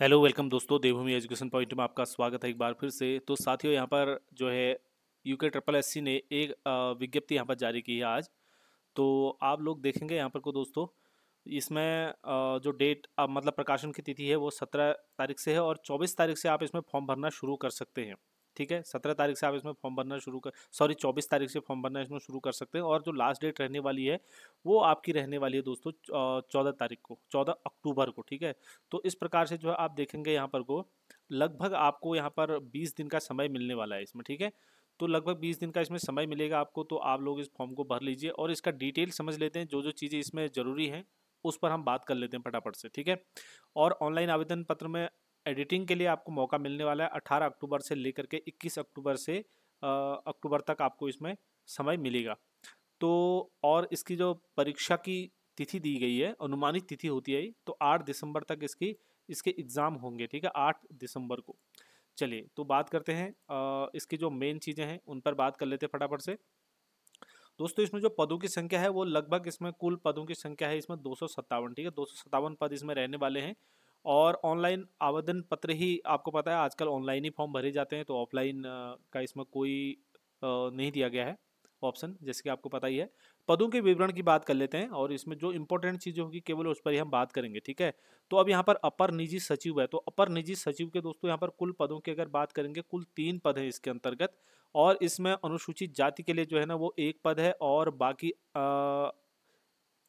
hello welcome दोस्तों देवभूमि education point में आपका स्वागत है एक बार फिर से तो साथियों यहाँ पर जो है यूके ट्रिपल एस ने एक विज्ञप्ति यहाँ पर जारी की है आज तो आप लोग देखेंगे यहाँ पर को दोस्तों इसमें जो डेट मतलब प्रकाशन की तिथि है वो सत्रह तारीख से है और चौबीस तारीख से आप इसमें फॉर्म भरना शुरू कर सकते हैं ठीक है सत्रह तारीख से आप इसमें फॉर्म भरना शुरू कर सॉरी चौबीस तारीख से फॉर्म भरना इसमें शुरू कर सकते हैं और जो लास्ट डेट रहने वाली है वो आपकी रहने वाली है दोस्तों चौदह तारीख को चौदह अक्टूबर को ठीक है तो इस प्रकार से जो है आप देखेंगे यहाँ पर को लगभग आपको यहाँ पर बीस दिन का समय मिलने वाला है इसमें ठीक है तो लगभग 20 दिन का इसमें समय मिलेगा आपको तो आप लोग इस फॉर्म को भर लीजिए और इसका डिटेल समझ लेते हैं जो जो चीज़ें इसमें ज़रूरी हैं उस पर हम बात कर लेते हैं फटाफट से ठीक है और ऑनलाइन आवेदन पत्र में एडिटिंग के लिए आपको मौका मिलने वाला है 18 अक्टूबर से लेकर के 21 अक्टूबर से अक्टूबर तक आपको इसमें समय मिलेगा तो और इसकी जो परीक्षा की तिथि दी गई है अनुमानित तिथि होती है तो आठ दिसंबर तक इसकी इसके एग्ज़ाम होंगे ठीक है आठ दिसंबर को चलिए तो बात करते हैं इसकी जो मेन चीज़ें हैं उन पर बात कर लेते हैं फटाफट से दोस्तों इसमें जो पदों की संख्या है वो लगभग इसमें कुल पदों की संख्या है इसमें दो ठीक है दो पद इसमें रहने वाले हैं और ऑनलाइन आवेदन पत्र ही आपको पता है आजकल ऑनलाइन ही फॉर्म भरे जाते हैं तो ऑफलाइन का इसमें कोई नहीं दिया गया है ऑप्शन जैसे कि आपको पता ही है पदों के विवरण की बात कर लेते हैं और इसमें जो इंपॉर्टेंट चीज़ें होगी केवल उस पर ही हम बात करेंगे ठीक है तो अब यहाँ पर अपर निजी सचिव है तो अपर निजी सचिव के दोस्तों यहाँ पर कुल पदों की अगर बात करेंगे कुल तीन पद हैं इसके अंतर्गत और इसमें अनुसूचित जाति के लिए जो है ना वो एक पद है और बाकी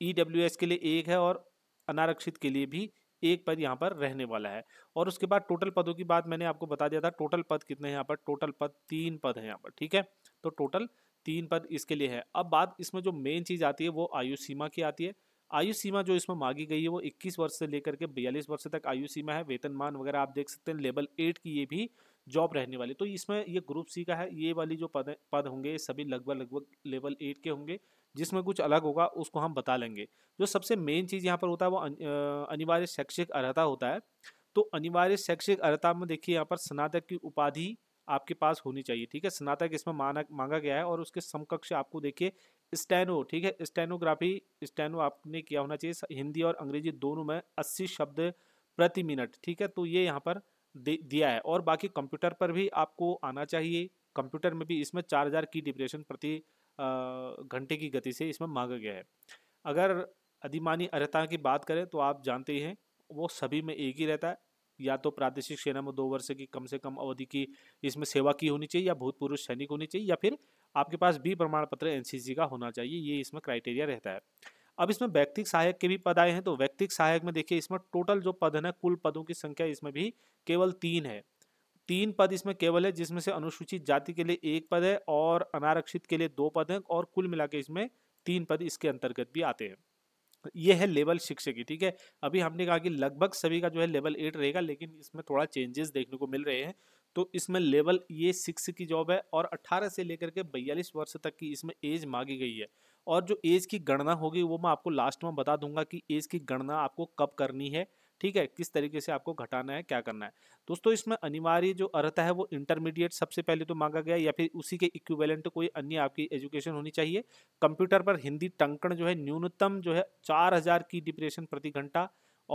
ई डब्ल्यू एस के लिए एक है और अनारक्षित के लिए भी एक पद यहाँ पर रहने वाला है और उसके बाद टोटल पदों की बात मैंने आपको बता दिया था टोटल पद कितने हैं यहाँ पर टोटल पद तीन पद हैं यहाँ पर ठीक है तो टोटल तीन पद इसके लिए है अब बात इसमें जो मेन चीज़ आती है वो आयु सीमा की आती है आयु सीमा जो इसमें मांगी गई है वो 21 वर्ष से लेकर के 42 वर्ष तक आयु सीमा है वेतनमान वगैरह आप देख सकते हैं लेवल एट की ये भी जॉब रहने वाली तो इसमें ये ग्रुप सी का है ये वाली जो पद पद होंगे सभी लगभग लगभग लेवल एट के होंगे जिसमें कुछ अलग होगा उसको हम बता लेंगे जो सबसे मेन चीज़ यहाँ पर होता है वो अनिवार्य शैक्षिक अर्हता होता है तो अनिवार्य शैक्षिक अर्हता में देखिए यहाँ पर स्नातक की उपाधि आपके पास होनी चाहिए ठीक है स्नातक इसमें माना मांगा गया है और उसके समकक्ष आपको देखिए स्टेनो ठीक है स्टेनोग्राफी स्टेनो आपने किया होना चाहिए हिंदी और अंग्रेजी दोनों में अस्सी शब्द प्रति मिनट ठीक है तो ये यहाँ पर दे दिया है और बाकी कंप्यूटर पर भी आपको आना चाहिए कंप्यूटर में भी इसमें चार हज़ार की डिप्रेशन प्रति घंटे की गति से इसमें मांगा गया है अगर अधिमानी अर्हता की बात करें तो आप जानते ही हैं वो सभी में एक ही रहता है या तो प्रादेशिक सेना में दो वर्ष की कम से कम अवधि की इसमें सेवा की होनी चाहिए या भूतपूर्व सैनिक होनी चाहिए या फिर आपके पास बी प्रमाण पत्र एन का होना चाहिए ये इसमें क्राइटेरिया रहता है अब इसमें व्यक्तिक सहायक के भी पद आए हैं तो व्यक्तिक सहायक में देखिए इसमें टोटल जो पद है ना कुल पदों की संख्या इसमें भी केवल तीन है तीन पद इसमें केवल है जिसमें से अनुसूचित जाति के लिए एक पद है और अनारक्षित के लिए दो पद हैं और कुल मिला इसमें तीन पद इसके अंतर्गत भी आते हैं ये है लेवल सिक्स की ठीक है अभी हमने कहा कि लगभग सभी का जो है लेवल एट रहेगा लेकिन इसमें थोड़ा चेंजेस देखने को मिल रहे हैं तो इसमें लेवल ये सिक्स की जॉब है और 18 से लेकर के बयालीस वर्ष तक की इसमें एज मांगी गई है और जो एज की गणना होगी वो मैं आपको लास्ट में बता दूंगा कि एज की गणना आपको कब करनी है ठीक है किस तरीके से आपको घटाना है क्या करना है दोस्तों इसमें अनिवार्य जो अर्थ है वो इंटरमीडिएट सबसे पहले तो मांगा गया या फिर उसी के इक्विवेलेंट कोई अन्य आपकी एजुकेशन होनी चाहिए कंप्यूटर पर हिंदी टंकण जो है न्यूनतम जो है चार हजार की डिप्रेशन प्रति घंटा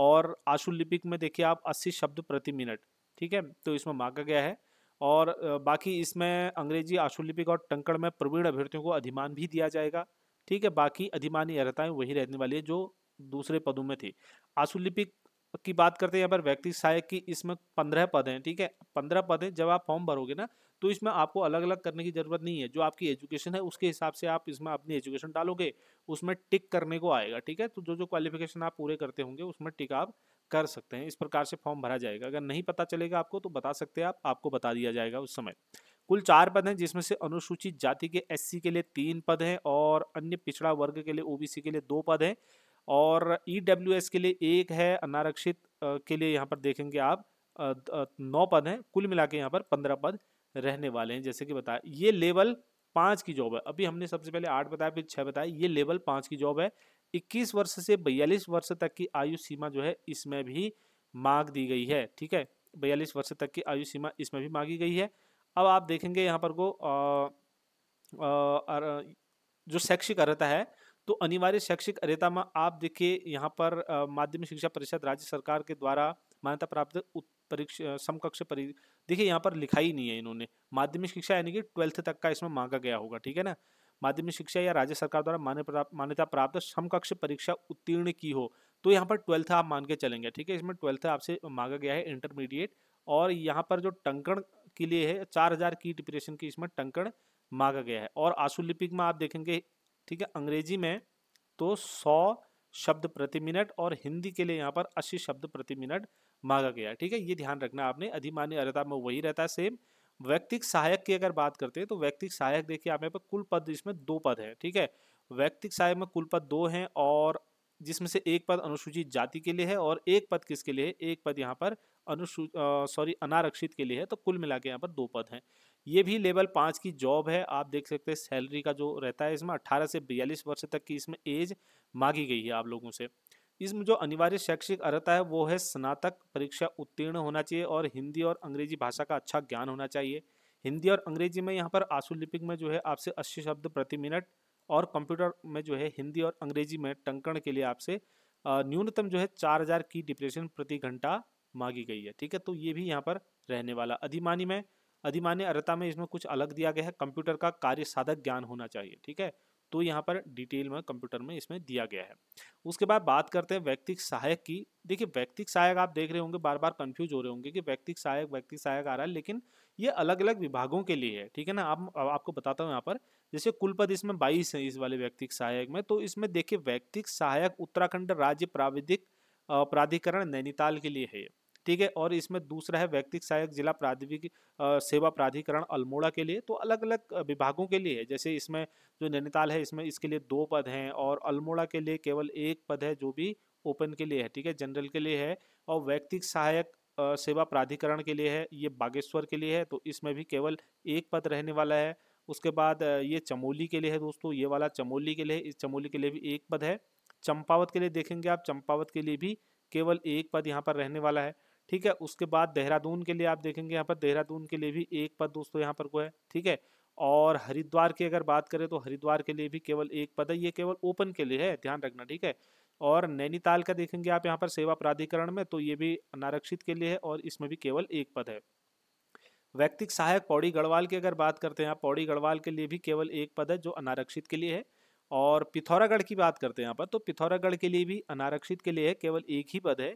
और आशुलिपिक में देखिए आप अस्सी शब्द प्रति मिनट ठीक है तो इसमें मांगा गया है और बाकी इसमें अंग्रेजी आशुलिपिक और टंकण में प्रवीण अभ्यर्थियों को अधिमान भी दिया जाएगा ठीक है बाकी अधिमानी अर्थाएँ वही रहने वाली है जो दूसरे पदों में थी आशुलिपिक की बात करते हैं यहाँ पर व्यक्ति सहायक की इसमें पंद्रह पद हैं ठीक है पंद्रह पद हैं जब आप फॉर्म भरोगे ना तो इसमें आपको अलग अलग करने की ज़रूरत नहीं है जो आपकी एजुकेशन है उसके हिसाब से आप इसमें अपनी एजुकेशन डालोगे उसमें टिक करने को आएगा ठीक है तो जो जो क्वालिफिकेशन आप पूरे करते होंगे उसमें टिक आप कर सकते हैं इस प्रकार से फॉर्म भरा जाएगा अगर नहीं पता चलेगा आपको तो बता सकते हैं आप आपको बता दिया जाएगा उस समय कुल चार पद हैं जिसमें से अनुसूचित जाति के एससी के लिए तीन पद हैं और अन्य पिछड़ा वर्ग के लिए ओबीसी के लिए दो पद हैं और ई e के लिए एक है अनारक्षित के लिए यहाँ पर देखेंगे आप नौ पद हैं कुल मिला के यहाँ पर पंद्रह पद रहने वाले हैं जैसे कि बताया ये लेवल पाँच की जॉब है अभी हमने सबसे पहले आठ बताया फिर छः बताया ये लेवल पाँच की जॉब है इक्कीस वर्ष से बयालीस वर्ष तक की आयु सीमा जो है इसमें भी मांग दी गई है ठीक है बयालीस वर्ष तक की आयु सीमा इसमें भी मांगी गई है अब आप देखेंगे यहाँ पर को आ, आ, आ, जो शैक्षिक अर्ता है तो अनिवार्य शैक्षिक अर्यता में आप देखिए यहाँ पर माध्यमिक शिक्षा परिषद राज्य सरकार के द्वारा मान्यता प्राप्त परीक्षा समकक्ष परी देखिए यहाँ पर लिखा ही नहीं है इन्होंने माध्यमिक शिक्षा यानी कि ट्वेल्थ तक का इसमें मांगा गया होगा ठीक है ना माध्यमिक शिक्षा या राज्य सरकार द्वारा मान्यता प्राप्त समकक्ष परीक्षा उत्तीर्ण की हो तो यहाँ पर ट्वेल्थ आप मान के चलेंगे ठीक है इसमें ट्वेल्थ आपसे मांगा गया है इंटरमीडिएट और यहाँ पर जो टंकण के लिए है चार हजार की डिप्रेशन की इसमें टंकण मांगा गया है और आशुलिपिक में आप देखेंगे ठीक है अंग्रेजी में तो सौ शब्द प्रति मिनट और हिंदी के लिए यहाँ पर अस्सी शब्द प्रति मिनट मांगा गया ठीक है ये ध्यान रखना आपने अधिमान्य अर्थता में वही रहता है सेम व्यक्तिक सहायक की अगर बात करते हैं तो व्यक्तिक सहायक देखिए आप यहाँ पर कुल पद इसमें दो पद हैं ठीक है व्यक्तिक सहायक में कुल पद दो हैं और जिसमें से एक पद अनुसूचित जाति के लिए है और एक पद किसके लिए है एक पद यहाँ पर अनुसू सॉरी अनारक्षित के लिए है तो कुल मिला के यहाँ पर दो पद हैं ये भी लेवल पाँच की जॉब है आप देख सकते हैं सैलरी का जो रहता है इसमें अट्ठारह से बयालीस वर्ष तक की इसमें एज मांगी गई है आप लोगों से इसमें जो अनिवार्य शैक्षिक अर्हता है वो है स्नातक परीक्षा उत्तीर्ण होना चाहिए और हिंदी और अंग्रेजी भाषा का अच्छा ज्ञान होना चाहिए हिंदी और अंग्रेजी में यहाँ पर आंसू लिपिक में जो है आपसे अस्सी शब्द प्रति मिनट और कंप्यूटर में जो है हिंदी और अंग्रेजी में टंकण के लिए आपसे न्यूनतम जो है चार हज़ार की डिप्रेशन प्रति घंटा मांगी गई है ठीक है तो ये भी यहाँ पर रहने वाला अधिमानी में अधिमान्य अर्ता में इसमें कुछ अलग दिया गया है कंप्यूटर का कार्य साधक ज्ञान होना चाहिए ठीक है तो यहाँ पर डिटेल में कंप्यूटर में इसमें दिया गया है उसके बाद बात करते हैं व्यक्तिक सहायक की देखिए व्यक्तिक सहायक आप देख रहे होंगे बार बार कंफ्यूज हो रहे होंगे कि व्यक्तिक सहायक व्यक्तिक सहायक आ रहा है लेकिन ये अलग अलग विभागों के लिए है ठीक है ना आप आपको बताता हूँ यहाँ पर जैसे कुलपद इसमें बाईस है इस वाले व्यक्तिक सहायक में तो इसमें देखिए व्यक्तिक सहायक उत्तराखंड राज्य प्राविधिक प्राधिकरण नैनीताल के लिए है ठीक है और इसमें दूसरा है व्यक्तिक सहायक जिला प्राधिक सेवा प्राधिकरण अल्मोड़ा के लिए तो अलग अलग विभागों के लिए है जैसे इसमें जो नैनीताल है इसमें इसके लिए दो पद हैं और अल्मोड़ा के लिए केवल एक पद है जो भी ओपन के लिए है ठीक है जनरल के लिए है और व्यक्तिक सहायक सेवा प्राधिकरण के लिए है ये बागेश्वर के लिए है तो इसमें भी केवल एक पद रहने वाला है उसके बाद ये चमोली के लिए है दोस्तों ये वाला चमोली के लिए इस चमोली के लिए भी एक पद है चंपावत के लिए देखेंगे आप चंपावत के लिए भी केवल एक पद यहाँ पर रहने वाला है ठीक है उसके बाद देहरादून के लिए आप देखेंगे यहाँ पर देहरादून के लिए भी एक पद दोस्तों यहाँ पर को है ठीक है और हरिद्वार की अगर बात करें तो हरिद्वार के लिए भी केवल एक पद है ये केवल ओपन के लिए है ध्यान रखना ठीक है और नैनीताल का देखेंगे आप यहाँ पर सेवा प्राधिकरण में तो ये भी अनारक्षित के लिए है और इसमें भी केवल एक पद है व्यक्तिक सहायक पौड़ी गढ़वाल की अगर बात करते हैं आप पौड़ी गढ़वाल के लिए भी केवल एक पद है जो अनारक्षित के लिए है और पिथौरागढ़ की बात करते हैं यहाँ पर तो पिथौरागढ़ के लिए भी अनारक्षित के लिए है केवल एक ही पद है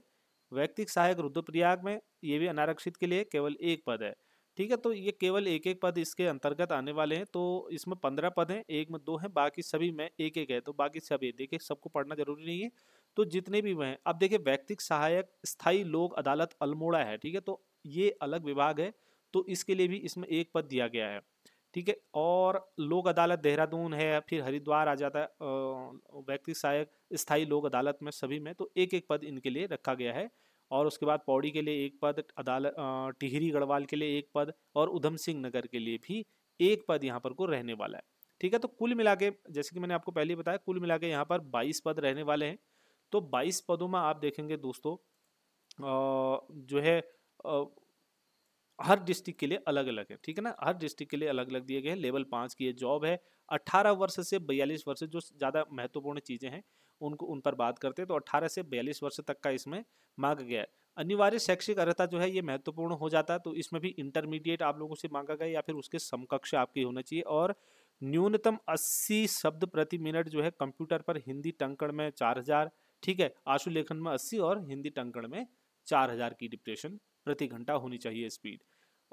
व्यक्तिक सहायक रुद्रप्रयाग में ये भी अनारक्षित के लिए केवल एक पद है ठीक है तो ये केवल एक एक पद इसके अंतर्गत आने वाले हैं तो इसमें पंद्रह पद हैं एक में दो हैं बाकी सभी में एक एक है तो बाकी सभी देखिए सबको पढ़ना जरूरी नहीं है तो जितने भी हैं अब देखिए व्यक्तिक सहायक स्थायी लोक अदालत अल्मोड़ा है ठीक है तो ये अलग विभाग है तो इसके लिए भी इसमें एक पद दिया गया है ठीक है और लोक अदालत देहरादून है फिर हरिद्वार आ जाता है व्यक्ति सहायक स्थायी लोक अदालत में सभी में तो एक एक पद इनके लिए रखा गया है और उसके बाद पौड़ी के लिए एक पद अदालत टिहरी गढ़वाल के लिए एक पद और उधम सिंह नगर के लिए भी एक पद यहाँ पर को रहने वाला है ठीक है तो कुल मिला के जैसे कि मैंने आपको पहले बताया कुल मिला के यहाँ पर बाईस पद रहने वाले हैं तो बाईस पदों में आप देखेंगे दोस्तों जो है हर डिस्ट्रिक्ट के लिए अलग अलग है ठीक है ना हर डिस्ट्रिक्ट के लिए अलग अलग दिए गए हैं लेवल पाँच की ये जॉब है अट्ठारह वर्ष से बयालीस वर्ष जो ज़्यादा महत्वपूर्ण चीज़ें हैं उनको उन पर बात करते हैं तो अट्ठारह से बयालीस वर्ष तक का इसमें मांगा गया है अनिवार्य शैक्षिक अर्हता जो है ये महत्वपूर्ण हो जाता है तो इसमें भी इंटरमीडिएट आप लोगों से मांगा गया या फिर उसके समकक्ष आपकी होना चाहिए और न्यूनतम अस्सी शब्द प्रति मिनट जो है कंप्यूटर पर हिंदी टंकण में चार ठीक है आशुलेखन में अस्सी और हिंदी टंकण में चार की डिप्रेशन प्रति घंटा होनी चाहिए स्पीड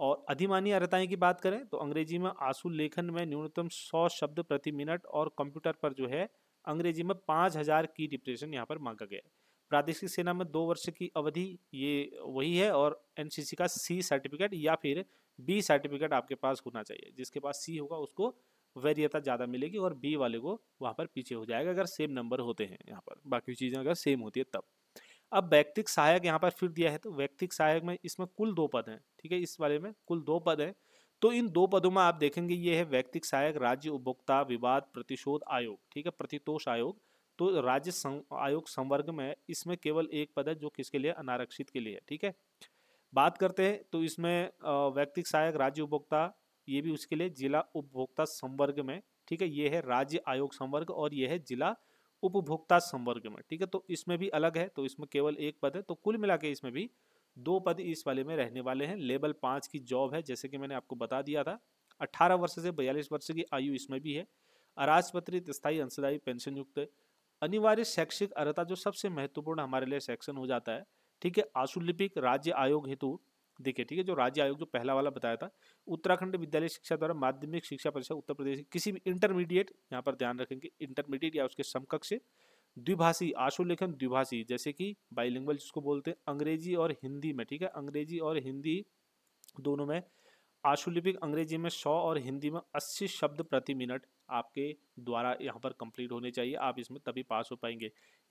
और अधिमानी अर्ताएँ की बात करें तो अंग्रेजी में आंसू लेखन में न्यूनतम सौ शब्द प्रति मिनट और कंप्यूटर पर जो है अंग्रेजी में पाँच हज़ार की डिप्रेशन यहाँ पर मांगा गया है प्रादेशिक सेना में दो वर्ष की अवधि ये वही है और एनसीसी का सी सर्टिफिकेट या फिर बी सर्टिफिकेट आपके पास होना चाहिए जिसके पास सी होगा उसको वैरियता ज़्यादा मिलेगी और बी वाले को वहाँ पर पीछे हो जाएगा अगर सेम नंबर होते हैं यहाँ पर बाकी चीज़ें अगर सेम होती है तब अब व्यक्तिक सहायक यहाँ पर फिर दिया है तो व्यक्तिक सहायक में इसमें कुल दो पद हैं ठीक है इस वाले में कुल दो पद हैं तो इन दो पदों में आप देखेंगे ये है व्यक्तिक सहायक राज्य उपभोक्ता विवाद प्रतिशोध आयोग ठीक है प्रतितोष आयोग तो राज्य आयोग संवर्ग में इसमें केवल एक पद है जो किसके लिए अनारक्षित के लिए ठीक है बात करते हैं तो इसमें व्यक्तिक सहायक राज्य उपभोक्ता ये भी उसके लिए जिला उपभोक्ता संवर्ग में ठीक है ये है राज्य आयोग संवर्ग और ये है जिला उपभोक्ता संवर्ग में ठीक है तो इसमें भी अलग है तो इसमें केवल एक पद है तो कुल मिला के इसमें भी दो पद इस वाले में रहने वाले हैं लेवल पाँच की जॉब है जैसे कि मैंने आपको बता दिया था अट्ठारह वर्ष से बयालीस वर्ष की आयु इसमें भी है अराजपत्रित स्थायी अंशदायी पेंशन युक्त अनिवार्य शैक्षिक अर्थता जो सबसे महत्वपूर्ण हमारे लिए सेक्शन हो जाता है ठीक है आशुलिपिक राज्य आयोग हेतु देखिए ठीक है जो राज्य आयोग जो पहला वाला बताया था उत्तराखंड विद्यालय शिक्षा द्वारा माध्यमिक शिक्षा परिषद उत्तर प्रदेश किसी भी इंटरमीडिएट यहाँ पर ध्यान रखेंगे इंटरमीडिएट या उसके समकक्ष द्विभाषी आशु लेखन द्विभाषी जैसे कि बाइलिंगुअल जिसको बोलते हैं अंग्रेजी और हिंदी में ठीक है अंग्रेजी और हिंदी दोनों में आशुलिपिक अंग्रेजी में सौ और हिंदी में अस्सी शब्द प्रति मिनट आपके द्वारा यहाँ पर कंप्लीट होने चाहिए आप इसमें तभी पास हो पाएंगे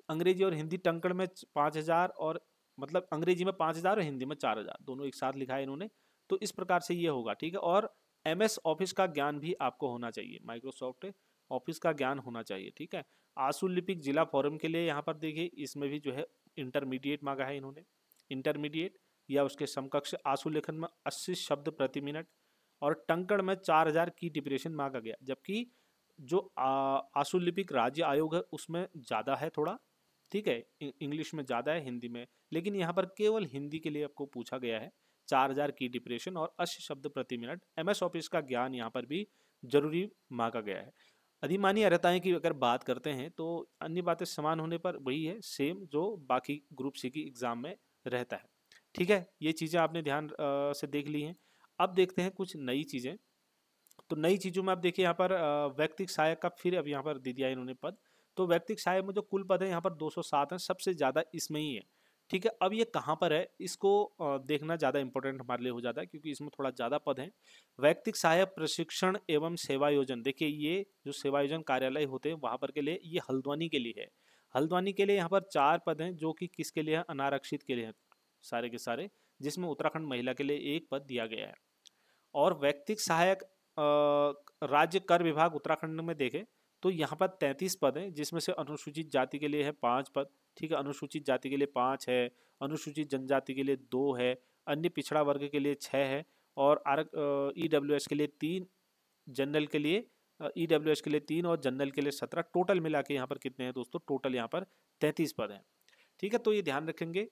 अंग्रेजी और हिंदी टंकड़ में पाँच हज़ार और मतलब अंग्रेजी में पाँच हज़ार और हिंदी में चार हज़ार दोनों एक साथ लिखा है इन्होंने तो इस प्रकार से ये होगा ठीक है और एम एस ऑफिस का ज्ञान भी आपको होना चाहिए माइक्रोसॉफ्ट ऑफिस का ज्ञान होना चाहिए ठीक है आंसू लिपिक जिला फॉरम के लिए यहाँ पर देखिए इसमें भी जो है इंटरमीडिएट मांगा है इन्होंने इंटरमीडिएट या उसके समकक्ष आंसू लेखन में अस्सी शब्द प्रति मिनट और टंकड़ में चार हजार की डिप्रेशन मांगा गया जबकि जो आंसू लिपिक राज्य आयोग है उसमें ज़्यादा है थोड़ा ठीक है इंग्लिश में ज़्यादा है हिंदी में लेकिन यहाँ पर केवल हिंदी के लिए आपको पूछा गया है चार हजार की डिप्रेशन और अश शब्द प्रति मिनट एम एस ऑफिस का ज्ञान यहाँ पर भी जरूरी मांगा गया है अधिमानी अर्हताएं की अगर बात करते हैं तो अन्य बातें समान होने पर वही है सेम जो बाकी ग्रुप सी की एग्ज़ाम में रहता है ठीक है ये चीज़ें आपने ध्यान से देख ली हैं अब देखते हैं कुछ नई चीज़ें तो नई चीज़ों में आप देखिए यहाँ पर व्यक्तिक सहायक का फिर अब यहाँ पर दे दिया इन्होंने पद तो वैयक्तिक सहाय में जो कुल पद है यहाँ पर 207 हैं सबसे ज़्यादा इसमें ही है ठीक है अब ये कहाँ पर है इसको देखना ज़्यादा इंपॉर्टेंट हमारे लिए हो जाता है क्योंकि इसमें थोड़ा ज़्यादा पद हैं वैयक्तिक सहायक प्रशिक्षण एवं सेवा योजन देखिए ये जो सेवा योजन कार्यालय होते हैं वहाँ पर के लिए ये हल्द्वानी के लिए है हल्द्वानी के लिए यहाँ पर चार पद हैं जो कि किसके लिए है अनारक्षित के लिए हैं सारे के सारे जिसमें उत्तराखंड महिला के लिए एक पद दिया गया है और वैयक्तिक सहायक राज्य कर विभाग उत्तराखंड में देखें तो यहाँ पर तैंतीस पद हैं जिसमें से अनुसूचित जाति के लिए है पाँच पद ठीक है अनुसूचित जाति के लिए पाँच है अनुसूचित जनजाति के लिए दो है अन्य पिछड़ा वर्ग के लिए छः है और आर ई डब्ल्यू एस के लिए तीन जनरल के लिए ई डब्ल्यू एस के लिए तीन और जनरल के लिए सत्रह टोटल मिला के यहाँ पर कितने हैं दोस्तों टोटल यहाँ पर तैंतीस पद हैं ठीक है तो ये ध्यान रखेंगे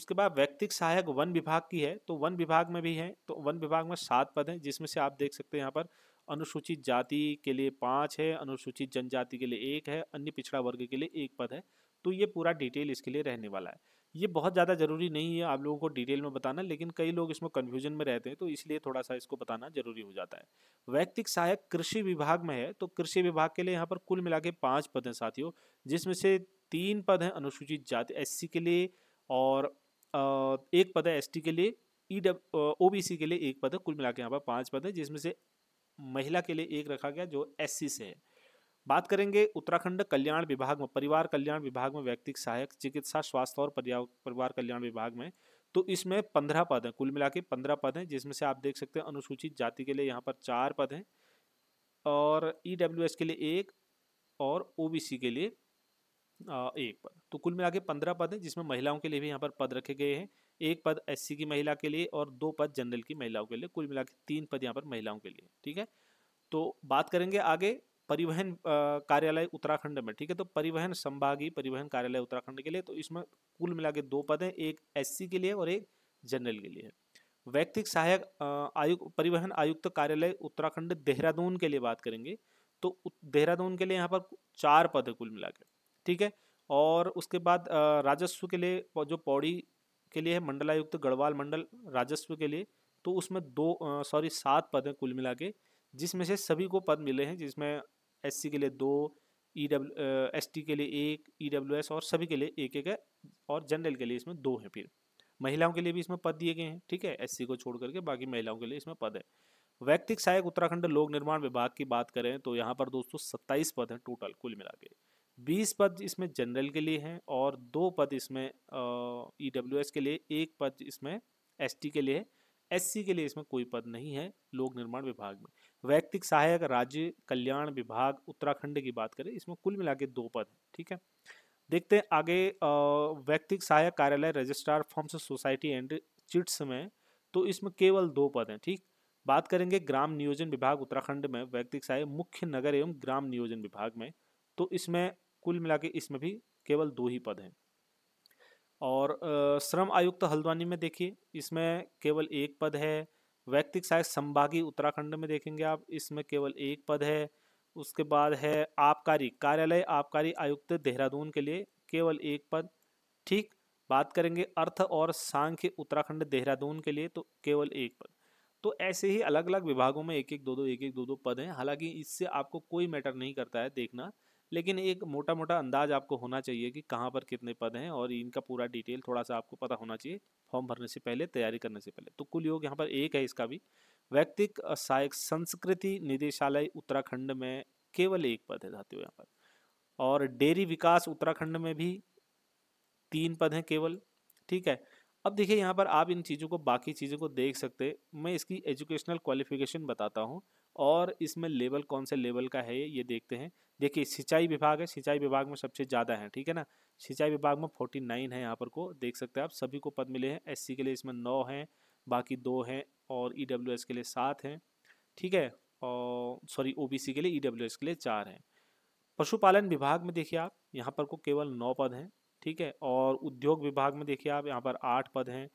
उसके बाद व्यक्तिक सहायक वन विभाग की है तो वन विभाग में भी है तो वन विभाग में सात पद हैं जिसमें से आप देख सकते हैं यहाँ पर अनुसूचित जाति के लिए पाँच है अनुसूचित जनजाति के लिए एक है अन्य पिछड़ा वर्ग के लिए एक पद है तो ये पूरा डिटेल इसके लिए रहने वाला है ये बहुत ज़्यादा ज़रूरी नहीं है आप लोगों को डिटेल में बताना लेकिन कई लोग इसमें कन्फ्यूजन में रहते हैं तो इसलिए थोड़ा सा इसको बताना जरूरी हो जाता है व्यक्तिक सहायक कृषि विभाग में है तो कृषि विभाग के लिए यहाँ पर कुल मिला के पाँच पद हैं साथियों जिसमें से तीन पद हैं अनुसूचित जाति एस के लिए और एक पद है एस के लिए ई डब्ल्यू ओ के लिए एक पद है कुल मिला के यहाँ पर पाँच पद है जिसमें से महिला के लिए एक रखा गया जो एस से है बात करेंगे उत्तराखंड कल्याण विभाग में परिवार कल्याण विभाग में व्यक्तिक सहायक चिकित्सा स्वास्थ्य और परिवार कल्याण विभाग में तो इसमें पंद्रह पद हैं कुल मिला के पंद्रह पद हैं जिसमें से आप देख सकते हैं अनुसूचित जाति के लिए यहाँ पर चार पद हैं और ई e के लिए एक और ओ के लिए एक पद तो कुल मिला के पंद्रह पद हैं जिसमें महिलाओं के लिए भी यहाँ पर पद रखे गए हैं एक पद एस की महिला के लिए और दो पद जनरल की महिलाओं के लिए कुल मिला के तीन पद यहाँ पर महिलाओं के लिए ठीक है तो बात करेंगे आगे परिवहन कार्यालय उत्तराखंड में ठीक है तो परिवहन संभागी परिवहन कार्यालय उत्तराखंड के लिए तो इसमें कुल मिला के दो पद हैं एक एस के लिए और एक जनरल के लिए व्यक्तिक सहायक आयुक्त परिवहन आयुक्त कार्यालय उत्तराखंड देहरादून के लिए बात करेंगे तो देहरादून के लिए यहाँ पर चार पद है कुल मिला ठीक है और उसके बाद राजस्व के लिए जो पौड़ी के लिए है मंडलायुक्त गढ़वाल मंडल राजस्व के लिए तो उसमें दो सॉरी सात पद हैं कुल मिला के जिसमें से सभी को पद मिले हैं जिसमें एस के लिए दो ई डब्ल्यू एस टी के लिए एक ई डब्ल्यू एस और सभी के लिए एक एक है और जनरल के लिए इसमें दो हैं फिर महिलाओं के लिए भी इसमें पद दिए गए हैं ठीक है एससी को छोड़ करके बाकी महिलाओं के लिए इसमें पद है व्यक्तिक सहायक उत्तराखंड लोक निर्माण विभाग की बात करें तो यहाँ पर दोस्तों सत्ताईस पद हैं टोटल कुल मिला के बीस पद इसमें जनरल के लिए हैं और दो पद इसमें ई डब्ल्यू एस के लिए एक पद इसमें एस टी के लिए है सी के लिए इसमें कोई पद नहीं है लोक निर्माण विभाग में वैयक्तिक सहायक राज्य कल्याण विभाग उत्तराखंड की बात करें इसमें कुल मिला के दो पद हैं ठीक है देखते हैं आगे वैयक्तिक सहायक कार्यालय registrar forms society and chits में तो इसमें केवल दो पद हैं ठीक बात करेंगे ग्राम नियोजन विभाग उत्तराखंड में वैयक्तिक सहायक मुख्य नगर एवं ग्राम नियोजन विभाग में तो इसमें कुल मिला के इसमें भी केवल दो ही पद हैं और श्रम आयुक्त हल्द्वानी में देखिए इसमें केवल एक पद है वैयक्तिक सहायक संभागी उत्तराखंड में देखेंगे आप इसमें केवल एक पद है उसके बाद है आबकारी कार्यालय आबकारी आयुक्त देहरादून के लिए केवल एक पद ठीक बात करेंगे अर्थ और सांख्य उत्तराखंड देहरादून के लिए तो केवल एक पद तो ऐसे ही अलग अलग विभागों में एक एक दो दो एक एक दो दो पद हैं हालांकि इससे आपको कोई मैटर नहीं करता है देखना लेकिन एक मोटा मोटा अंदाज आपको होना चाहिए कि कहाँ पर कितने पद हैं और इनका पूरा डिटेल थोड़ा सा आपको पता होना चाहिए फॉर्म भरने से पहले तैयारी करने से पहले तो कुल योग यहाँ पर एक है इसका भी व्यक्तिक सहायक संस्कृति निदेशालय उत्तराखंड में केवल एक पद है साथियों यहाँ पर और डेयरी विकास उत्तराखंड में भी तीन पद हैं केवल ठीक है अब देखिए यहाँ पर आप इन चीज़ों को बाकी चीज़ों को देख सकते मैं इसकी एजुकेशनल क्वालिफिकेशन बताता हूँ और इसमें लेवल कौन से लेवल का है ये देखते हैं देखिए सिंचाई विभाग है सिंचाई विभाग में सबसे ज़्यादा है ठीक है ना सिंचाई विभाग में फोर्टी नाइन है यहाँ पर को देख सकते हैं आप सभी को पद मिले हैं एससी के लिए इसमें नौ हैं बाकी दो हैं और ई के लिए सात हैं ठीक है और सॉरी ओ के लिए ई के लिए चार हैं पशुपालन विभाग में देखिए आप यहाँ पर को केवल नौ पद हैं ठीक है और उद्योग विभाग में देखिए आप यहाँ पर आठ पद हैं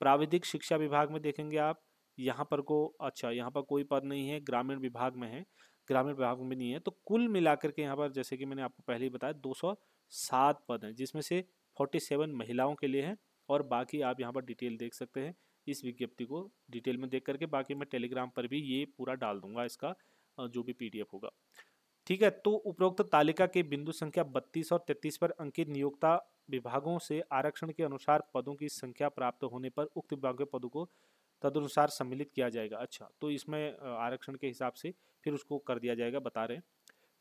प्राविधिक शिक्षा विभाग में देखेंगे आप यहाँ पर को अच्छा यहाँ पर कोई पद नहीं है ग्रामीण विभाग में है ग्रामीण विभाग में नहीं है तो कुल मिलाकर के यहाँ पर जैसे कि मैंने आपको पहले ही बताया 207 पद हैं जिसमें से 47 महिलाओं के लिए हैं और बाकी आप यहाँ पर डिटेल देख सकते हैं इस विज्ञप्ति को डिटेल में देख करके बाकी मैं टेलीग्राम पर भी ये पूरा डाल दूंगा इसका जो भी पी होगा ठीक है तो उपरोक्त तालिका के बिंदु संख्या बत्तीस और तैतीस पर अंकित नियोक्ता विभागों से आरक्षण के अनुसार पदों की संख्या प्राप्त होने पर उक्त विभाग के पदों को तदनुसार सम्मिलित किया जाएगा अच्छा तो इसमें आरक्षण के हिसाब से फिर उसको कर दिया जाएगा बता रहे हैं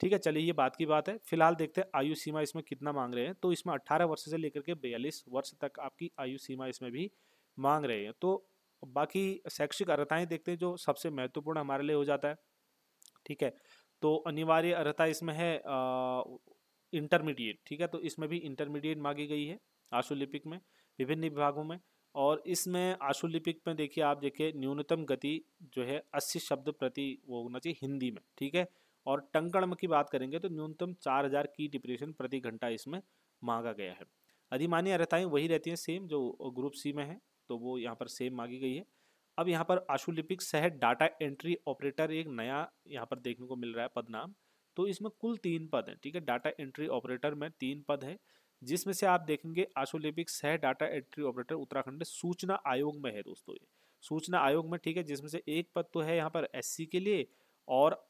ठीक है चलिए ये बात की बात है फिलहाल देखते हैं आयु सीमा इसमें कितना मांग रहे हैं तो इसमें 18 वर्ष से लेकर के 42 वर्ष तक आपकी आयु सीमा इसमें भी मांग रहे हैं तो बाकी शैक्षिक अर्थाएँ देखते हैं जो सबसे महत्वपूर्ण हमारे लिए हो जाता है ठीक है तो अनिवार्य अर्थता इसमें है इंटरमीडिएट ठीक है तो इसमें भी इंटरमीडिएट मांगी गई है आशुलिपिक में विभिन्न विभागों में और इसमें आशुलिपिक में देखिए आप देखिए न्यूनतम गति जो है अस्सी शब्द प्रति वो होना चाहिए हिंदी में ठीक है और टंकड़म की बात करेंगे तो न्यूनतम चार हज़ार की डिप्रेशन प्रति घंटा इसमें मांगा गया है अधिमानी अर्थाएँ वही रहती हैं सेम जो ग्रुप सी में है तो वो यहाँ पर सेम मांगी गई है अब यहाँ पर आशुलिपिक सह डाटा एंट्री ऑपरेटर एक नया यहाँ पर देखने को मिल रहा है पद नाम तो इसमें कुल तीन पद हैं ठीक है डाटा एंट्री ऑपरेटर में तीन पद है जिसमें से आप देखेंगे आशोलिपिक सह डाटा एंट्री ऑपरेटर उत्तराखंड सूचना आयोग में है दोस्तों ये सूचना आयोग में ठीक है जिसमें से एक पद तो है यहाँ पर एस के लिए और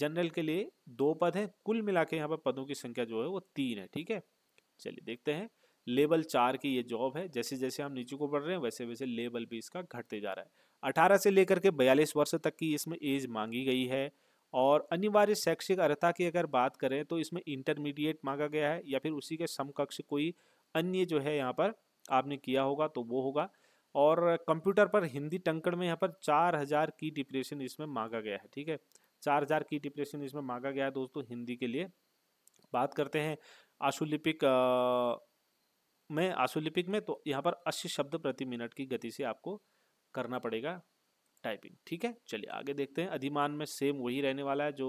जनरल के लिए दो पद हैं कुल मिला के यहाँ पर पदों की संख्या जो है वो तीन है ठीक है चलिए देखते हैं लेवल चार की ये जॉब है जैसे जैसे हम नीचे को बढ़ रहे हैं वैसे वैसे लेवल भी इसका घटते जा रहा है अठारह से लेकर के बयालीस वर्ष तक की इसमें एज मांगी गई है और अनिवार्य शैक्षिक अर्हता की अगर बात करें तो इसमें इंटरमीडिएट मांगा गया है या फिर उसी के समकक्ष कोई अन्य जो है यहाँ पर आपने किया होगा तो वो होगा और कंप्यूटर पर हिंदी टंकड़ में यहाँ पर चार हज़ार की डिप्रेशन इसमें मांगा गया है ठीक है चार हज़ार की डिप्रेशन इसमें मांगा गया है दोस्तों हिंदी के लिए बात करते हैं आशुलिपिक में आशुलिपिक में तो यहाँ पर अस्सी शब्द प्रति मिनट की गति से आपको करना पड़ेगा टाइपिंग ठीक है चलिए आगे देखते हैं अधिमान में सेम वही रहने वाला है जो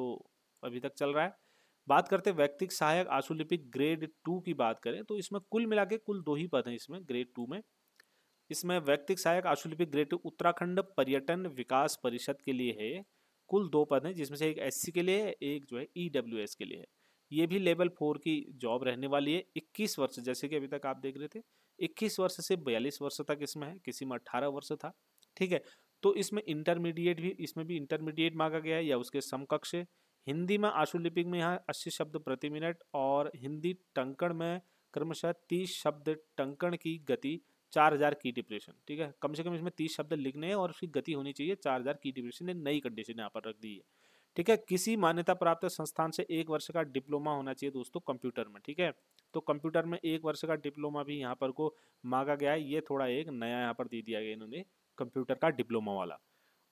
अभी तक चल रहा है बात करते हैं वैयक्तिक सहायक आशुलिपिक ग्रेड टू की बात करें तो इसमें कुल मिला के कुल दो ही पद हैं इसमें ग्रेड टू में इसमें व्यक्तिक सहायक आशुलिपिक ग्रेड टू उत्तराखंड पर्यटन विकास परिषद के लिए है कुल दो पद हैं जिसमें से एक एस के लिए है एक जो है ई e के लिए है ये भी लेवल फोर की जॉब रहने वाली है इक्कीस वर्ष जैसे कि अभी तक आप देख रहे थे इक्कीस वर्ष से बयालीस वर्ष तक इसमें है किसी में अट्ठारह वर्ष था ठीक है तो इसमें इंटरमीडिएट भी इसमें भी इंटरमीडिएट मांगा गया है या उसके समकक्ष हिंदी में आशु लिपिक में यहाँ अस्सी शब्द प्रति मिनट और हिंदी टंकण में क्रमशः तीस शब्द टंकण की गति चार हज़ार की डिप्रेशन ठीक है कम से कम इसमें तीस शब्द लिखने हैं और उसकी गति होनी चाहिए चार हज़ार की डिप्रेशन ने नई कंडीशन यहाँ पर रख दी है ठीक है किसी मान्यता प्राप्त संस्थान से एक वर्ष का डिप्लोमा होना चाहिए दोस्तों कंप्यूटर में ठीक है तो कंप्यूटर में एक वर्ष का डिप्लोमा भी यहाँ पर को मांगा गया है ये थोड़ा एक नया यहाँ पर दे दिया गया इन्होंने कंप्यूटर का डिप्लोमा वाला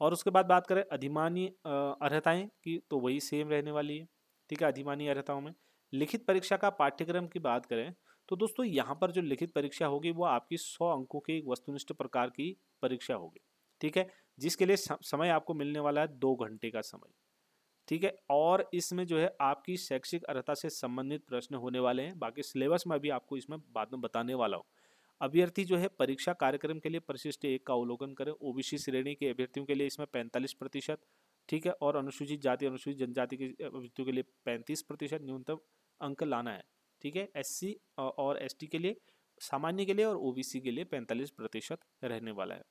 और उसके बाद बात करें अधिमानी अर्हताएँ की तो वही सेम रहने वाली है ठीक है अधिमानी अर्हताओं में लिखित परीक्षा का पाठ्यक्रम की बात करें तो दोस्तों यहाँ पर जो लिखित परीक्षा होगी वो आपकी सौ अंकों की एक वस्तुनिष्ठ प्रकार की परीक्षा होगी ठीक है जिसके लिए समय आपको मिलने वाला है दो घंटे का समय ठीक है और इसमें जो है आपकी शैक्षिक अर्हता से संबंधित प्रश्न होने वाले हैं बाकी सिलेबस में भी आपको इसमें बाद में बताने वाला हूँ अभ्यर्थी जो है परीक्षा कार्यक्रम के लिए परिशिष्ट एक का अवलोकन करें ओबीसी श्रेणी के अभ्यर्थियों के लिए इसमें पैंतालीस प्रतिशत ठीक है और अनुसूचित जाति अनुसूचित जनजाति के अभ्यर्थियों के लिए पैंतीस प्रतिशत न्यूनतम अंक लाना है ठीक है एस और एस के लिए सामान्य के लिए और ओबीसी के लिए पैंतालीस प्रतिशत रहने वाला है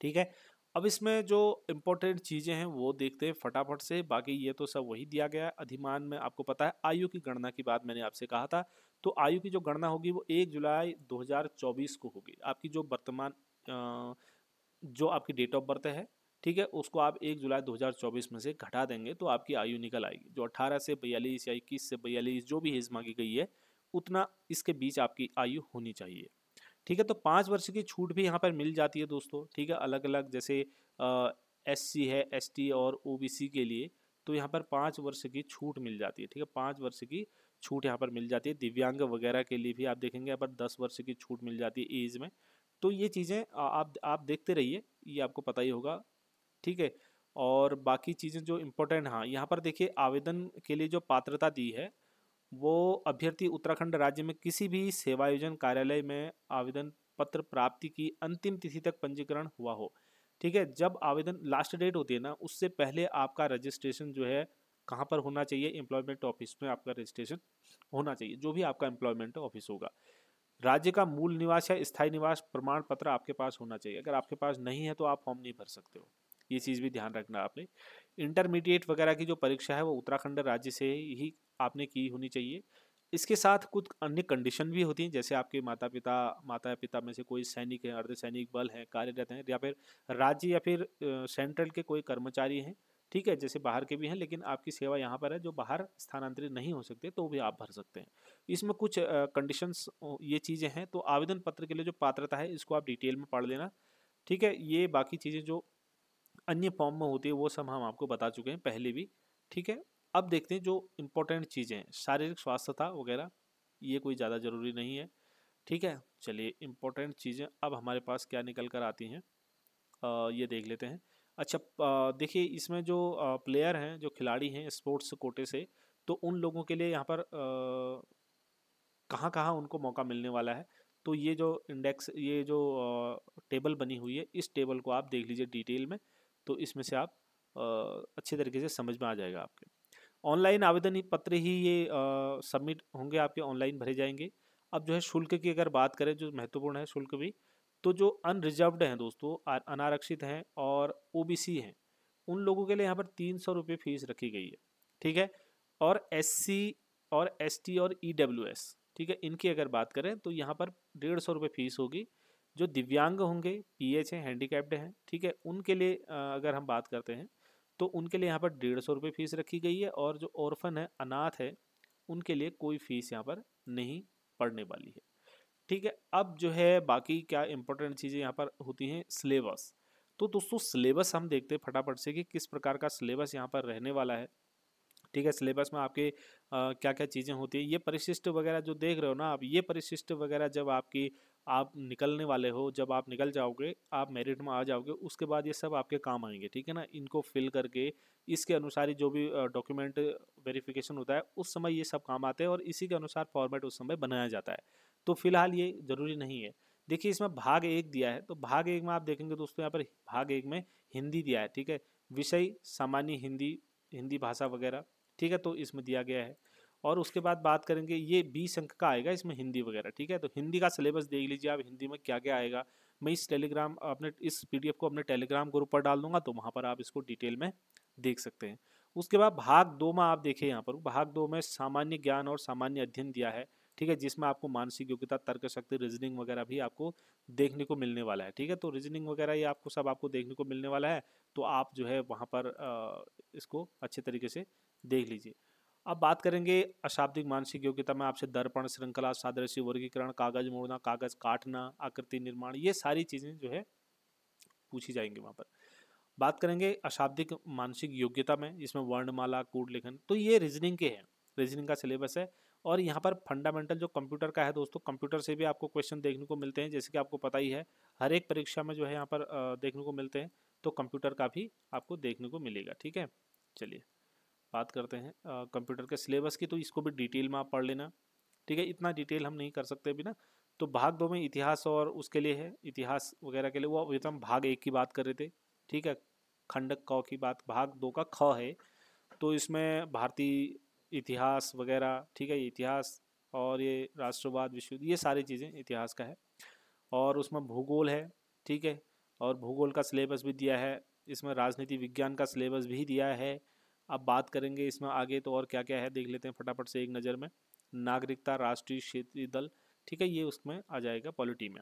ठीक है अब इसमें जो इम्पोर्टेंट चीज़ें हैं वो देखते हैं फटाफट से बाकी ये तो सब वही दिया गया अधिमान में आपको पता है आयु की गणना की बात मैंने आपसे कहा था तो आयु की जो गणना होगी वो एक जुलाई 2024 को होगी आपकी जो वर्तमान जो आपकी डेट ऑफ बर्थ है ठीक है उसको आप एक जुलाई 2024 में से घटा देंगे तो आपकी आयु निकल आएगी जो 18 से बयालीस या इक्कीस से बयालीस जो भी हेज़ मांगी गई है उतना इसके बीच आपकी आयु होनी चाहिए ठीक है तो पाँच वर्ष की छूट भी यहाँ पर मिल जाती है दोस्तों ठीक है अलग अलग जैसे एस सी है एस टी और ओ बी सी के लिए तो यहाँ पर पाँच वर्ष की छूट मिल जाती है ठीक है पाँच वर्ष की छूट यहाँ पर मिल जाती है दिव्यांग वगैरह के लिए भी आप देखेंगे यहाँ पर दस वर्ष की छूट मिल जाती है एज में तो ये चीज़ें आप आप देखते रहिए ये आपको पता ही होगा ठीक है और बाकी चीज़ें जो इम्पोर्टेंट हाँ यहाँ पर देखिए आवेदन के लिए जो पात्रता दी है वो अभ्यर्थी उत्तराखंड राज्य में किसी भी सेवायोजन कार्यालय में आवेदन पत्र प्राप्ति की अंतिम तिथि तक पंजीकरण हुआ हो ठीक है जब आवेदन लास्ट डेट होती है ना उससे पहले आपका रजिस्ट्रेशन जो है कहाँ पर होना चाहिए एम्प्लॉयमेंट ऑफिस में आपका रजिस्ट्रेशन होना चाहिए जो भी आपका एम्प्लॉयमेंट ऑफिस होगा राज्य का मूल निवास या स्थायी निवास प्रमाण पत्र आपके पास होना चाहिए अगर आपके पास नहीं है तो आप फॉर्म नहीं भर सकते हो ये चीज़ भी ध्यान रखना आपने इंटरमीडिएट वगैरह की जो परीक्षा है वो उत्तराखंड राज्य से ही आपने की होनी चाहिए इसके साथ कुछ अन्य कंडीशन भी होती हैं जैसे आपके माता पिता माता पिता में से कोई सैनिक हैं अर्धसैनिक बल हैं कार्यरत हैं या फिर राज्य या फिर सेंट्रल के कोई कर्मचारी हैं ठीक है जैसे बाहर के भी हैं लेकिन आपकी सेवा यहाँ पर है जो बाहर स्थानांतरित नहीं हो सकते तो भी आप भर सकते हैं इसमें कुछ कंडीशंस ये चीज़ें हैं तो आवेदन पत्र के लिए जो पात्रता है इसको आप डिटेल में पढ़ लेना ठीक है ये बाकी चीज़ें जो अन्य फॉर्म में होती है वो सब हम आपको बता चुके हैं पहले भी ठीक है अब देखते हैं जो इम्पोर्टेंट चीज़ें हैं शारीरिक स्वास्थ्यता वगैरह ये कोई ज़्यादा ज़रूरी नहीं है ठीक है चलिए इम्पोर्टेंट चीज़ें अब हमारे पास क्या निकल कर आती हैं ये देख लेते हैं अच्छा देखिए इसमें जो प्लेयर हैं जो खिलाड़ी हैं स्पोर्ट्स कोटे से तो उन लोगों के लिए यहाँ पर कहाँ कहाँ उनको मौका मिलने वाला है तो ये जो इंडेक्स ये जो टेबल बनी हुई है इस टेबल को आप देख लीजिए डिटेल में तो इसमें से आप अच्छे तरीके से समझ में आ जाएगा आपके ऑनलाइन आवेदन पत्र ही ये सबमिट होंगे आपके ऑनलाइन भरे जाएंगे अब जो है शुल्क की अगर बात करें जो महत्वपूर्ण है शुल्क भी तो जो अनरिजर्वड हैं दोस्तों अनारक्षित हैं और ओबीसी हैं उन लोगों के लिए यहाँ पर तीन सौ रुपये फीस रखी गई है ठीक है और एससी और एसटी और ईडब्ल्यूएस e ठीक है इनकी अगर बात करें तो यहाँ पर डेढ़ सौ रुपये फीस होगी जो दिव्यांग होंगे पीएच हैं हैंडीकैप्ड हैं ठीक है उनके लिए अगर हम बात करते हैं तो उनके लिए यहाँ पर डेढ़ सौ रुपये फीस रखी गई है और जो औरफन है अनाथ है उनके लिए कोई फीस यहाँ पर नहीं पड़ने वाली है ठीक है अब जो है बाकी क्या इंपॉर्टेंट चीज़ें यहाँ पर होती हैं सिलेबस तो दोस्तों सिलेबस हम देखते हैं फटाफट से कि किस प्रकार का सिलेबस यहाँ पर रहने वाला है ठीक है सिलेबस में आपके आ, क्या क्या चीज़ें होती हैं ये परिशिष्ट वगैरह जो देख रहे हो ना आप ये परिशिष्ट वगैरह जब आपकी आप निकलने वाले हो जब आप निकल जाओगे आप मेरिट में आ जाओगे उसके बाद ये सब आपके काम आएंगे ठीक है ना इनको फिल करके इसके अनुसार ही जो भी डॉक्यूमेंट वेरिफिकेशन होता है उस समय ये सब काम आते हैं और इसी के अनुसार फॉर्मेट उस समय बनाया जाता है तो फिलहाल ये ज़रूरी नहीं है देखिए इसमें भाग एक दिया है तो भाग एक में आप देखेंगे दोस्तों यहाँ पर भाग एक में हिंदी दिया है ठीक है विषय सामान्य हिंदी हिंदी भाषा वगैरह ठीक है तो इसमें दिया गया है और उसके बाद बात करेंगे ये बीस अंक का आएगा इसमें हिंदी वगैरह ठीक है तो हिंदी का सिलेबस देख लीजिए आप हिंदी में क्या क्या आएगा मैं इस टेलीग्राम अपने इस पीडीएफ को अपने टेलीग्राम ग्रुप पर डाल दूंगा तो वहाँ पर आप इसको डिटेल में देख सकते हैं उसके बाद भाग दो में आप देखिए यहाँ पर भाग दो में सामान्य ज्ञान और सामान्य अध्ययन दिया है ठीक है जिसमें आपको मानसिक योग्यता तर्क शक्ति रीजनिंग वगैरह भी आपको देखने को मिलने वाला है ठीक है तो रीजनिंग वगैरह ये आपको सब आपको देखने को मिलने वाला है तो आप जो है वहाँ पर इसको अच्छे तरीके से देख लीजिए अब बात करेंगे अशाब्दिक मानसिक योग्यता में आपसे दर्पण श्रृंखला सादृश्य वर्गीकरण कागज मोड़ना कागज काटना आकृति निर्माण ये सारी चीज़ें जो है पूछी जाएंगी वहाँ पर बात करेंगे अशाब्दिक मानसिक योग्यता में जिसमें वर्णमाला कूट लेखन तो ये रीजनिंग के हैं रीजनिंग का सिलेबस है और यहाँ पर फंडामेंटल जो कंप्यूटर का है दोस्तों कंप्यूटर से भी आपको क्वेश्चन देखने को मिलते हैं जैसे कि आपको पता ही है हर एक परीक्षा में जो है यहाँ पर देखने को मिलते हैं तो कंप्यूटर का भी आपको देखने को मिलेगा ठीक है चलिए बात करते हैं कंप्यूटर के सिलेबस की तो इसको भी डिटेल में आप पढ़ लेना ठीक है इतना डिटेल हम नहीं कर सकते बिना तो भाग दो में इतिहास और उसके लिए है इतिहास वगैरह के लिए वो अभी तो हम भाग एक की बात कर रहे थे ठीक है खंड क की बात भाग दो का ख है तो इसमें भारतीय इतिहास वगैरह ठीक है इतिहास और ये राष्ट्रवाद विश्व ये सारी चीज़ें इतिहास का है और उसमें भूगोल है ठीक है और भूगोल का सिलेबस भी दिया है इसमें राजनीति विज्ञान का सिलेबस भी दिया है अब बात करेंगे इसमें आगे तो और क्या क्या है देख लेते हैं फटाफट से एक नज़र में नागरिकता राष्ट्रीय क्षेत्रीय दल ठीक है ये उसमें आ जाएगा पॉलिटी में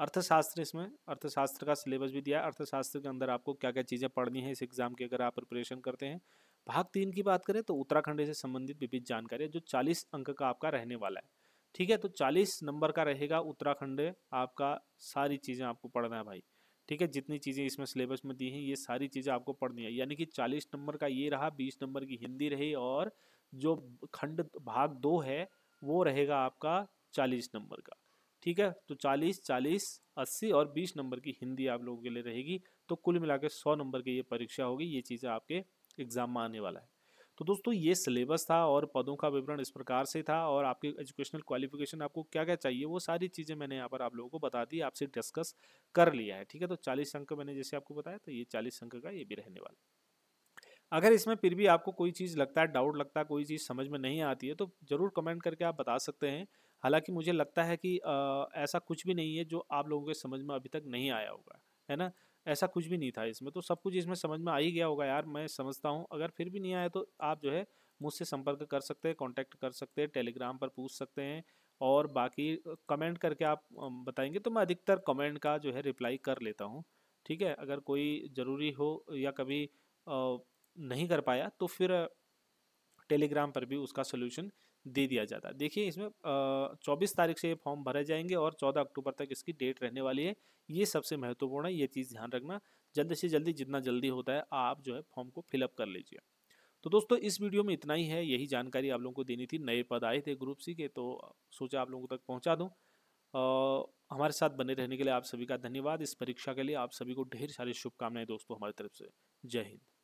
अर्थशास्त्र इसमें अर्थशास्त्र का सिलेबस भी दिया है अर्थशास्त्र के अंदर आपको क्या क्या चीज़ें पढ़नी है इस एग्ज़ाम की अगर आप प्रिपरेशन करते हैं भाग तीन की बात करें तो उत्तराखंड से संबंधित विविध जानकारी जो चालीस अंक का आपका रहने वाला है ठीक है तो चालीस नंबर का रहेगा उत्तराखंड आपका सारी चीज़ें आपको पढ़ना है भाई ठीक है जितनी चीज़ें इसमें सिलेबस में दी हैं ये सारी चीज़ें आपको पढ़नी है यानी कि चालीस नंबर का ये रहा बीस नंबर की हिंदी रही और जो खंड भाग दो है वो रहेगा आपका चालीस नंबर का ठीक है तो चालीस चालीस अस्सी और बीस नंबर की हिंदी आप लोगों के लिए रहेगी तो कुल मिला के सौ नंबर की ये परीक्षा होगी ये चीज़ें आपके एग्ज़ाम में आने वाला है तो दोस्तों ये सिलेबस था और पदों का विवरण इस प्रकार से था और आपके एजुकेशनल क्वालिफिकेशन आपको क्या क्या चाहिए वो सारी चीज़ें मैंने यहाँ पर आप लोगों को बता दी आपसे डिस्कस कर लिया है ठीक है तो चालीस अंक मैंने जैसे आपको बताया तो ये चालीस अंक का ये भी रहने वाला है अगर इसमें फिर भी आपको कोई चीज़ लगता है डाउट लगता है कोई चीज़ समझ में नहीं आती है तो ज़रूर कमेंट करके आप बता सकते हैं हालांकि मुझे लगता है कि आ, ऐसा कुछ भी नहीं है जो आप लोगों के समझ में अभी तक नहीं आया होगा है ना ऐसा कुछ भी नहीं था इसमें तो सब कुछ इसमें समझ में आ ही गया होगा यार मैं समझता हूँ अगर फिर भी नहीं आया तो आप जो है मुझसे संपर्क कर सकते हैं कॉन्टैक्ट कर सकते हैं टेलीग्राम पर पूछ सकते हैं और बाकी कमेंट करके आप बताएंगे तो मैं अधिकतर कमेंट का जो है रिप्लाई कर लेता हूँ ठीक है अगर कोई ज़रूरी हो या कभी नहीं कर पाया तो फिर टेलीग्राम पर भी उसका सोल्यूशन दे दिया जाता है देखिए इसमें चौबीस तारीख से ये फॉर्म भरे जाएंगे और चौदह अक्टूबर तक इसकी डेट रहने वाली है ये सबसे महत्वपूर्ण है ये चीज़ ध्यान रखना जल्द से जल्दी जितना जल्दी होता है आप जो है फॉर्म को फिलअप कर लीजिए तो दोस्तों इस वीडियो में इतना ही है यही जानकारी आप लोगों को देनी थी नए पद आए थे ग्रुप सी के तो सोचा आप लोगों तक पहुँचा दूँ हमारे साथ बने रहने के लिए आप सभी का धन्यवाद इस परीक्षा के लिए आप सभी को ढेर सारी शुभकामनाएं दोस्तों हमारी तरफ से जय हिंद